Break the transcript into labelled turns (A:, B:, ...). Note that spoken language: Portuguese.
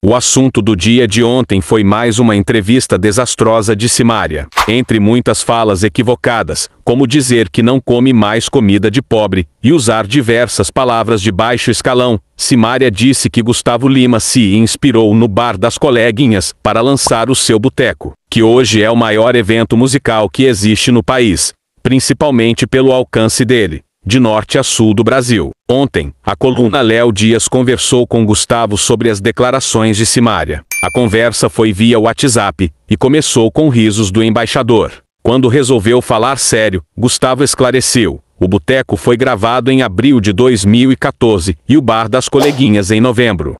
A: O assunto do dia de ontem foi mais uma entrevista desastrosa de Simária. Entre muitas falas equivocadas, como dizer que não come mais comida de pobre e usar diversas palavras de baixo escalão, Simária disse que Gustavo Lima se inspirou no Bar das Coleguinhas para lançar o seu boteco, que hoje é o maior evento musical que existe no país, principalmente pelo alcance dele de norte a sul do Brasil. Ontem, a coluna Léo Dias conversou com Gustavo sobre as declarações de Simária. A conversa foi via WhatsApp e começou com risos do embaixador. Quando resolveu falar sério, Gustavo esclareceu. O Boteco foi gravado em abril de 2014 e o Bar das Coleguinhas em novembro.